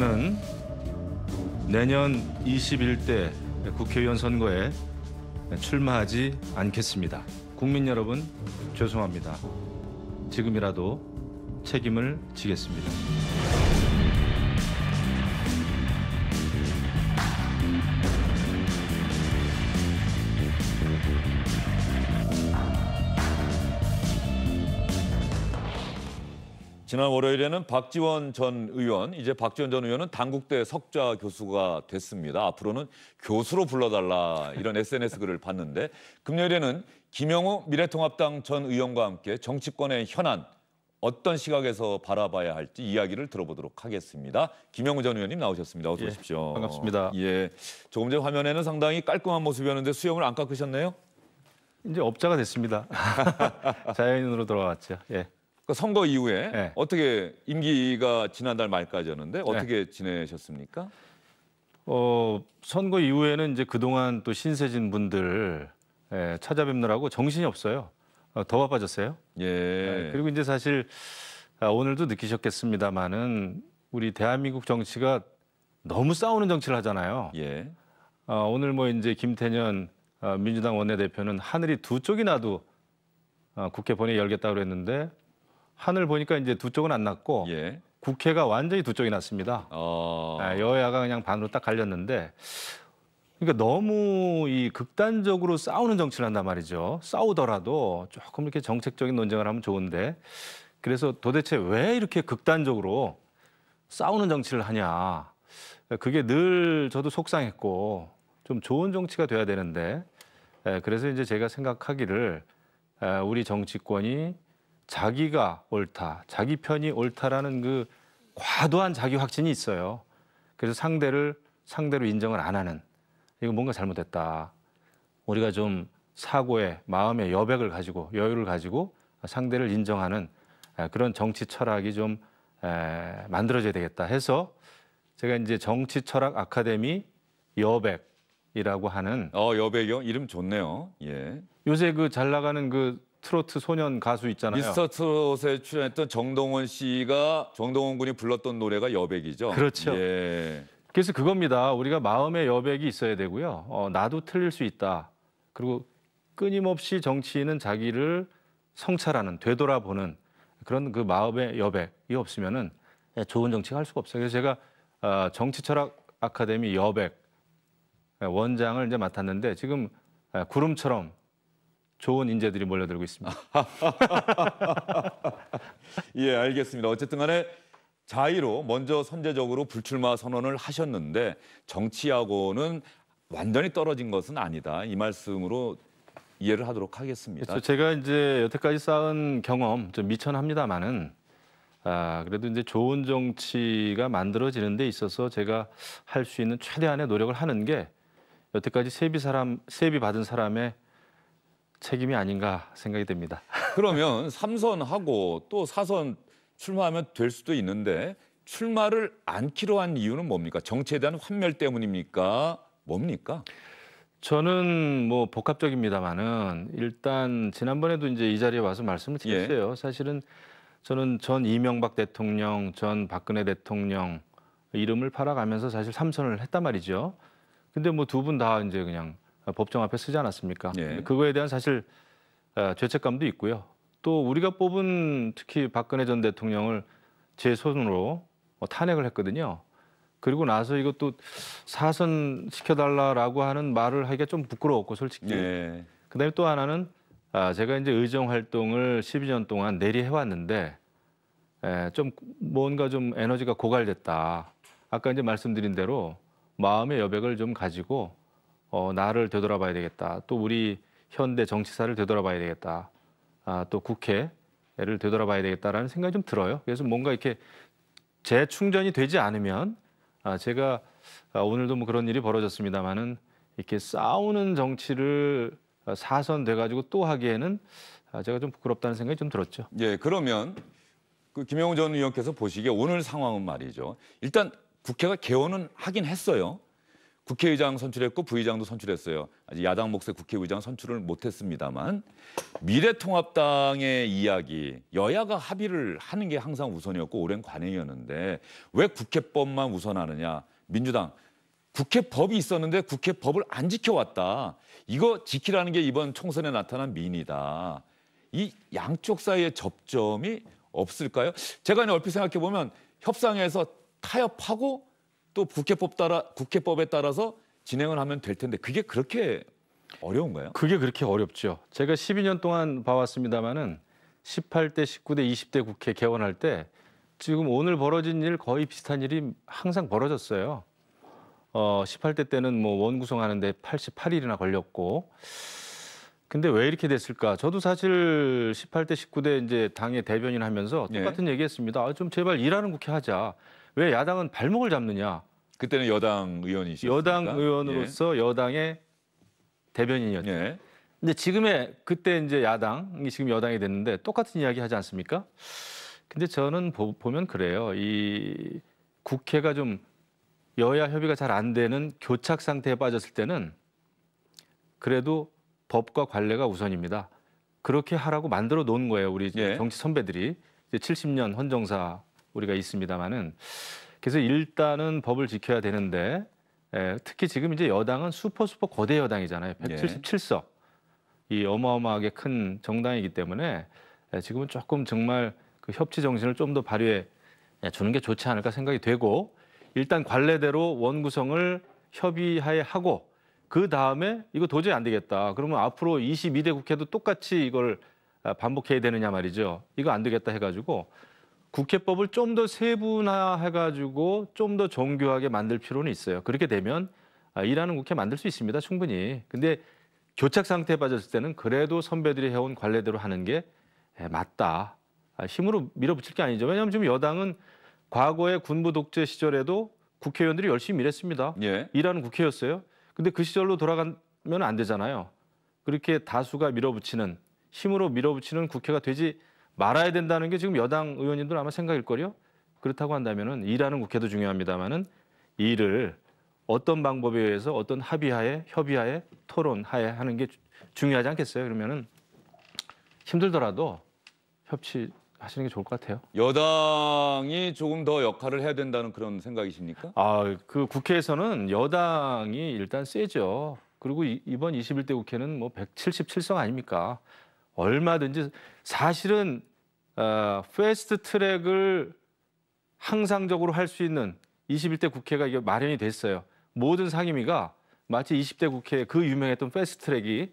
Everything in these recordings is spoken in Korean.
저는 내년 21대 국회의원 선거에 출마하지 않겠습니다. 국민 여러분 죄송합니다. 지금이라도 책임을 지겠습니다. 지난 월요일에는 박지원 전 의원, 이제 박지원 전 의원은 당국대 석좌 교수가 됐습니다. 앞으로는 교수로 불러달라 이런 SNS 글을 봤는데 금요일에는 김영우 미래통합당 전 의원과 함께 정치권의 현안 어떤 시각에서 바라봐야 할지 이야기를 들어보도록 하겠습니다. 김영우 전 의원님 나오셨습니다. 어서 예, 오십시오. 예, 반갑습니다. 예, 조금 전 화면에는 상당히 깔끔한 모습이었는데 수염을 안 깎으셨네요? 이제 업자가 됐습니다. 자연인으로 돌아왔죠. 예. 그 선거 이후에 네. 어떻게 임기가 지난달 말까지였는데 예. 어떻게 네. 지내셨습니까? 어, 선거 이후에는 이제 그동안 또 신세진 분들 예, 찾아뵙느라고 정신이 없어요. 어, 더 바빠졌어요. 예. 예. 그리고 이제 사실 아, 오늘도 느끼셨겠습니다만은 우리 대한민국 정치가 너무 싸우는 정치를 하잖아요. 예. 어, 오늘 뭐 이제 김태년 어, 민주당 원내대표는 하늘이 두 쪽이 나도 어, 국회 본회의 열겠다고 그랬는데 하늘 보니까 이제 두 쪽은 안 났고 예. 국회가 완전히 두 쪽이 났습니다. 어... 아. 아, 여야가 그냥 반으로 딱 갈렸는데 그러니까 너무 이 극단적으로 싸우는 정치를 한단 말이죠. 싸우더라도 조금 이렇게 정책적인 논쟁을 하면 좋은데 그래서 도대체 왜 이렇게 극단적으로 싸우는 정치를 하냐. 그게 늘 저도 속상했고 좀 좋은 정치가 돼야 되는데 그래서 이제 제가 생각하기를 우리 정치권이 자기가 옳다, 자기 편이 옳다라는 그 과도한 자기 확신이 있어요. 그래서 상대를 상대로 인정을 안 하는 이거 뭔가 잘못됐다. 우리가 좀 사고의 마음의 여백을 가지고 여유를 가지고 상대를 인정하는 그런 정치 철학이 좀 만들어져야 되겠다 해서 제가 이제 정치 철학 아카데미 여백이라고 하는 어 여백이요 이름 좋네요 예 요새 그 잘 나가는 그 트로트 소년 가수 있잖아요. 미스터 트롯에 출연했던 정동원 씨가 정동원 군이 불렀던 노래가 여백이죠. 그렇죠. 예. 그래서 그겁니다. 우리가 마음의 여백이 있어야 되고요. 어, 나도 틀릴 수 있다. 그리고 끊임없이 정치인은 자기를 성찰하는, 되돌아보는 그런 그 마음의 여백이 없으면은 예, 좋은 정치가 할 수가 없어요. 그래서 제가 어, 정치철학 아카데미 여백 예, 원장을 이제 맡았는데 지금 예, 구름처럼 좋은 인재들이 몰려들고 있습니다. 예, 알겠습니다. 어쨌든 간에 자의로 먼저 선제적으로 불출마 선언을 하셨는데 정치하고는 완전히 떨어진 것은 아니다. 이 말씀으로 이해를 하도록 하겠습니다. 그렇죠. 제가 이제 여태까지 쌓은 경험 좀 미천합니다만은 아, 그래도 이제 좋은 정치가 만들어지는 데 있어서 제가 할 수 있는 최대한의 노력을 하는 게 여태까지 세비 사람 세비 받은 사람의 책임이 아닌가 생각이 됩니다. 그러면 3선하고 또 4선 출마하면 될 수도 있는데 출마를 안키로 한 이유는 뭡니까? 정치에 대한 환멸 때문입니까? 뭡니까? 저는 뭐 복합적입니다만은 일단 지난번에도 이제 이 자리에 와서 말씀을 예. 드렸어요. 예. 사실은 저는 전 이명박 대통령, 전 박근혜 대통령 이름을 팔아가면서 사실 삼선을 했단 말이죠. 근데 뭐 두 분 다 이제 그냥 아, 법정 앞에 쓰지 않았습니까? 예. 그거에 대한 사실 아, 죄책감도 있고요. 또 우리가 뽑은 특히 박근혜 전 대통령을 제 손으로 뭐 탄핵을 했거든요. 그리고 나서 이것도 사선 시켜달라라고 하는 말을 하기가 좀 부끄러웠고 솔직히. 예. 그다음에 또 하나는 아, 제가 이제 의정 활동을 12년 동안 내리 해왔는데 에, 예, 좀 뭔가 좀 에너지가 고갈됐다. 아까 이제 말씀드린 대로 마음의 여백을 좀 가지고 어, 나를 되돌아봐야 되겠다. 또 우리 현대 정치사를 되돌아봐야 되겠다. 아, 또 국회를 되돌아봐야 되겠다라는 생각이 좀 들어요. 그래서 뭔가 이렇게 재충전이 되지 않으면 아, 제가 아, 오늘도 뭐 그런 일이 벌어졌습니다마는 이렇게 싸우는 정치를 아, 사선돼 가지고 또 하기에는 아, 제가 좀 부끄럽다는 생각이 좀 들었죠. 예, 그러면 그 김영우 전 의원께서 보시기에 오늘 상황은 말이죠. 일단 국회가 개원은 하긴 했어요. 국회의장 선출했고 부의장도 선출했어요. 아직 야당 몫의 국회의장 선출을 못했습니다만 미래통합당의 이야기 여야가 합의를 하는 게 항상 우선이었고 오랜 관행이었는데 왜 국회법만 우선하느냐 민주당 국회법이 있었는데 국회법을 안 지켜왔다. 이거 지키라는 게 이번 총선에 나타난 민이다. 이 양쪽 사이의 접점이 없을까요? 제가 얼핏 생각해 보면 협상에서 타협하고 또 국회법 따라 국회법에 따라서 진행을 하면 될 텐데 그게 그렇게 어려운가요? 그게 그렇게 어렵죠. 제가 12년 동안 봐왔습니다마는 18대, 19대, 20대 국회 개원할 때 지금 오늘 벌어진 일 거의 비슷한 일이 항상 벌어졌어요. 어, 18대 때는 뭐 원구성하는데 88일이나 걸렸고. 근데 왜 이렇게 됐을까? 저도 사실 18대, 19대 이제 당의 대변인 하면서 네. 똑같은 네. 얘기 했습니다. 아, 좀 제발 일하는 국회 하자. 왜 야당은 발목을 잡느냐? 그때는 여당 의원이시죠. 여당 예. 의원으로서 예. 여당의 대변인이었죠. 예. 근데 지금의 그때 이제 야당이 지금 여당이 됐는데 똑같은 이야기 하지 않습니까? 근데 저는 보, 보면 그래요. 이 국회가 좀 여야 협의가 잘 안 되는 교착 상태에 빠졌을 때는 그래도 법과 관례가 우선입니다. 그렇게 하라고 만들어 놓은 거예요. 우리 예. 정치 선배들이 이제 70년 헌정사 우리가 있습니다만은 그래서 일단은 법을 지켜야 되는데 에, 예, 특히 지금 이제 여당은 슈퍼 슈퍼 거대 여당이잖아요. 177석 예. 이 어마어마하게 큰 정당이기 때문에 에, 예, 지금은 조금 정말 그 협치 정신을 좀 더 발휘해 주는 게 좋지 않을까 생각이 되고 일단 관례대로 원구성을 협의하에 하고 그 다음에 이거 도저히 안 되겠다. 그러면 앞으로 22대 국회도 똑같이 이걸 아, 반복해야 되느냐 말이죠. 이거 안 되겠다 해가지고 국회법을 좀 더 세분화해가지고 좀 더 정교하게 만들 필요는 있어요. 그렇게 되면 아, 일하는 국회 만들 수 있습니다. 충분히. 근데 교착 상태에 빠졌을 때는 그래도 선배들이 해온 관례대로 하는 게 맞다. 아, 힘으로 밀어붙일 게 아니죠. 왜냐하면 지금 여당은 과거의 군부 독재 시절에도 국회의원들이 열심히 일했습니다. 예. 일하는 국회였어요. 근데 그 시절로 돌아가면 안 되잖아요. 그렇게 다수가 밀어붙이는 힘으로 밀어붙이는 국회가 되지 말아야 된다는 게 지금 여당 의원님들 아마 생각일 거요. 그렇다고 한다면은 일하는 국회도 중요합니다만은 일을 어떤 방법에 의해서 어떤 합의하에 협의하에 토론하에 하는 게 중요하지 않겠어요? 그러면은 힘들더라도 협치 하시는 게 좋을 것 같아요. 여당이 조금 더 역할을 해야 된다는 그런 생각이십니까? 아, 그 국회에서는 여당이 일단 세죠. 그리고 이, 이번 21대 국회는 뭐 177석 아닙니까? 얼마든지 사실은 어, 패스트 트랙을 항상적으로 할 수 있는 21대 국회가 이게 마련이 됐어요. 모든 상임위가 마치 20대 국회 그 유명했던 페스트 트랙이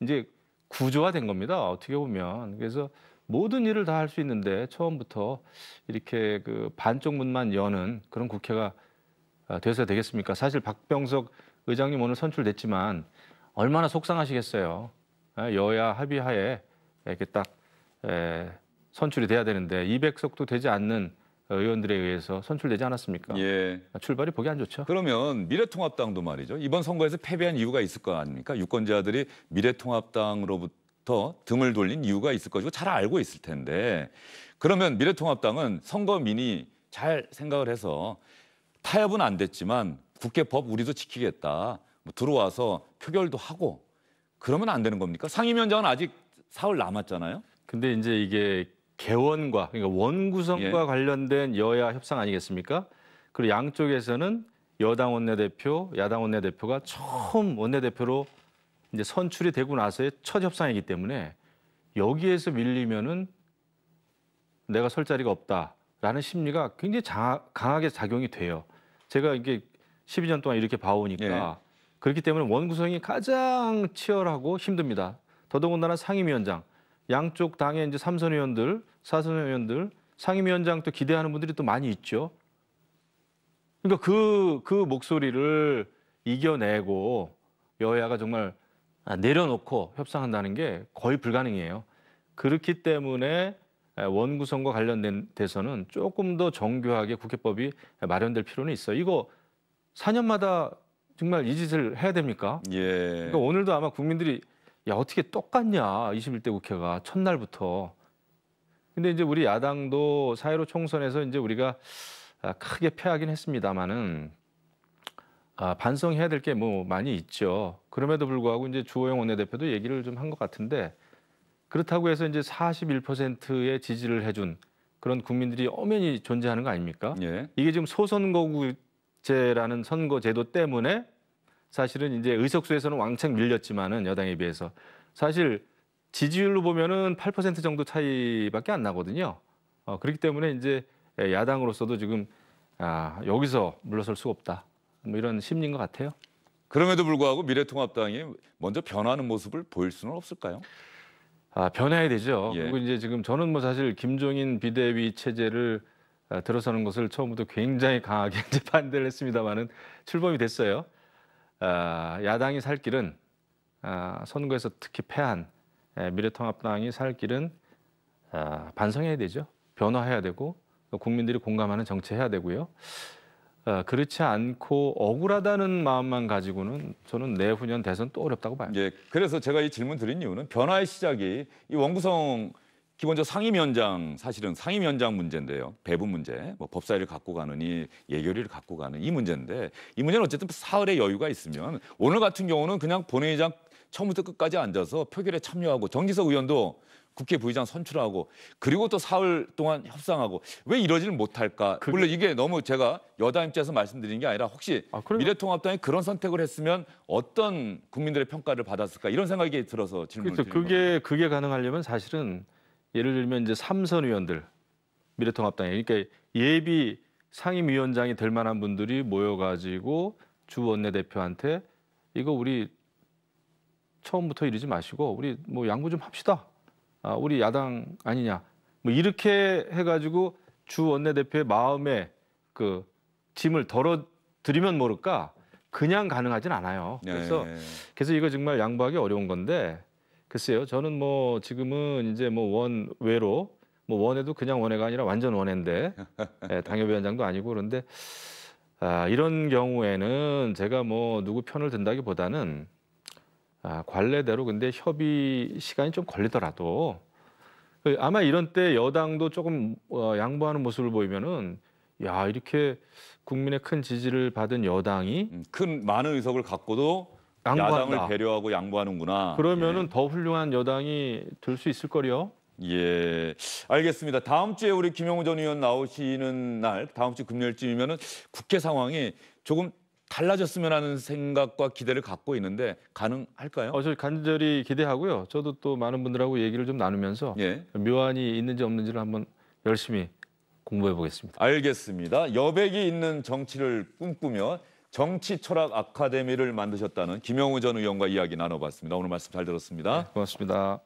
이제 구조화된 겁니다. 어떻게 보면. 그래서 모든 일을 다 할 수 있는데 처음부터 이렇게 그 반쪽 문만 여는 그런 국회가 어, 돼서 되겠습니까? 사실 박병석 의장님 오늘 선출됐지만 얼마나 속상하시겠어요. 예, 여야 합의하에 이렇게 딱 에, 선출이 돼야 되는데 200석도 되지 않는 어, 의원들에 의해서 선출되지 않았습니까? 예. 아, 출발이 보기 안 좋죠. 그러면 미래통합당도 말이죠. 이번 선거에서 패배한 이유가 있을 거 아닙니까? 유권자들이 미래통합당으로부터 등을 돌린 이유가 있을 거고 잘 알고 있을 텐데 그러면 미래통합당은 선거민이 잘 생각을 해서 타협은 안 됐지만 국회법 우리도 지키겠다. 뭐 들어와서 표결도 하고 그러면 안 되는 겁니까? 상임위원장은 아직 사흘 남았잖아요. 근데 이제 이게 개원과 그러니까 원구성과 예. 관련된 여야 협상 아니겠습니까? 그리고 양쪽에서는 여당 원내대표, 야당 원내대표가 처음 원내대표로 이제 선출이 되고 나서의 첫 협상이기 때문에 여기에서 밀리면은 내가 설 자리가 없다라는 심리가 굉장히 자, 강하게 작용이 돼요. 제가 이게 12년 동안 이렇게 봐오니까 예. 그렇기 때문에 원구성이 가장 치열하고 힘듭니다. 더더군다나 상임위원장 양쪽 당의 이제 삼선 의원들, 사선 의원들, 상임위원장 또 기대하는 분들이 또 많이 있죠. 그러니까 그, 그 목소리를 이겨내고 여야가 정말 아, 내려놓고 협상한다는 게 거의 불가능이에요 그렇기 때문에 원구성과 관련된 데서는 조금 더 정교하게 국회법이 마련될 필요는 있어요. 이거 4년마다 정말 이 짓을 해야 됩니까? 예. 그러니까 오늘도 아마 국민들이 야 어떻게 똑같냐 21대 국회가 첫날부터 근데 이제 우리 야당도 사회로 총선에서 이제 우리가 아, 크게 패하긴 했습니다마는 아, 반성해야 될 게 뭐 많이 있죠. 그럼에도 불구하고 이제 주호영 원내대표도 얘기를 좀 한 것 같은데 그렇다고 해서 이제 41%의 지지를 해준 그런 국민들이 엄연히 존재하는 거 아닙니까? 예. 이게 지금 소선거구제라는 선거제도 때문에 사실은 이제 의석수에서는 왕창 밀렸지만은 여당에 비해서 사실 지지율로 보면은 8% 정도 차이밖에 안 나거든요. 어, 그렇기 때문에 이제 야당으로서도 지금 아, 여기서 물러설 수가 없다. 뭐 이런 심리인 것 같아요. 그럼에도 불구하고 미래통합당이 먼저 변하는 모습을 보일 수는 없을까요? 아, 변해야 되죠. 예. 그리고 이제 지금 저는 뭐 사실 김종인 비대위 체제를 아, 들어서는 것을 처음부터 굉장히 강하게 이제 반대를 했습니다만은 출범이 됐어요. 어, 야당이 살 길은 어, 선거에서 특히 패한 예, 미래통합당이 살 길은 어, 반성해야 되죠. 변화해야 되고 국민들이 공감하는 정치해야 되고요. 그렇지 않고 억울하다는 마음만 가지고는 저는 내후년 대선 또 어렵다고 봐요. 예, 그래서 제가 이 질문 드린 이유는 변화의 시작이 이 원구성 기본적으로 상임위원장 사실은 상임위원장 문제인데요. 배분 문제, 뭐 법사위를 갖고 가느니 예결위를 갖고 가는 이 문제인데 이 문제는 어쨌든 사흘의 여유가 있으면 오늘 같은 경우는 그냥 본회의장 처음부터 끝까지 앉아서 표결에 참여하고 정지석 의원도 국회 부의장 선출하고 그리고 또 사흘 동안 협상하고 왜 이러지를 못할까? 그게... 물론 이게 너무 제가 여당 입장에서 말씀드린 게 아니라 혹시 아, 그래... 미래통합당이 그런 선택을 했으면 어떤 국민들의 평가를 받았을까 이런 생각이 들어서 질문을 그렇죠. 그게 거예요. 그게 가능하려면 사실은 예를 들면 이제 삼선 의원들 미래통합당에 그러니까 예비 상임위원장이 될 만한 분들이 모여가지고 주 원내대표한테 이거 우리 처음부터 이러지 마시고 우리 뭐 양보 좀 합시다. 아, 우리 야당 아니냐. 뭐 이렇게 해가지고 주 원내대표의 마음에 그 짐을 덜어드리면 모를까 그냥 가능하진 않아요. 그래서 네. 그래서 이거 정말 양보하기 어려운 건데 글쎄요. 저는 뭐 지금은 이제 뭐 원외로 뭐 원외도 그냥 원외가 아니라 완전 원외인데 예, 당협위원장도 아니고 그런데 아, 이런 경우에는 제가 뭐 누구 편을 든다기보다는 아, 관례대로 근데 협의 시간이 좀 걸리더라도 그 아마 이런 때 여당도 조금 어, 양보하는 모습을 보이면은 야 이렇게 국민의 큰 지지를 받은 여당이 음, 큰 많은 의석을 갖고도 양보한다. 야당을 배려하고 양보하는구나. 그러면은 예. 더 훌륭한 여당이 될 수 있을 거요. 예, 알겠습니다. 다음 주에 우리 김영우 전 의원 나오시는 날, 다음 주 금요일쯤이면은 국회 상황이 조금 달라졌으면 하는 생각과 기대를 갖고 있는데 가능할까요? 어, 저 간절히 기대하고요. 저도 또 많은 분들하고 얘기를 좀 나누면서 예. 묘안이 있는지 없는지를 한번 열심히 공부해 보겠습니다. 알겠습니다. 여백이 있는 정치를 꿈꾸며 정치철학 아카데미를 만드셨다는 김영우 전 의원과 이야기 나눠봤습니다. 오늘 말씀 잘 들었습니다. 네, 고맙습니다.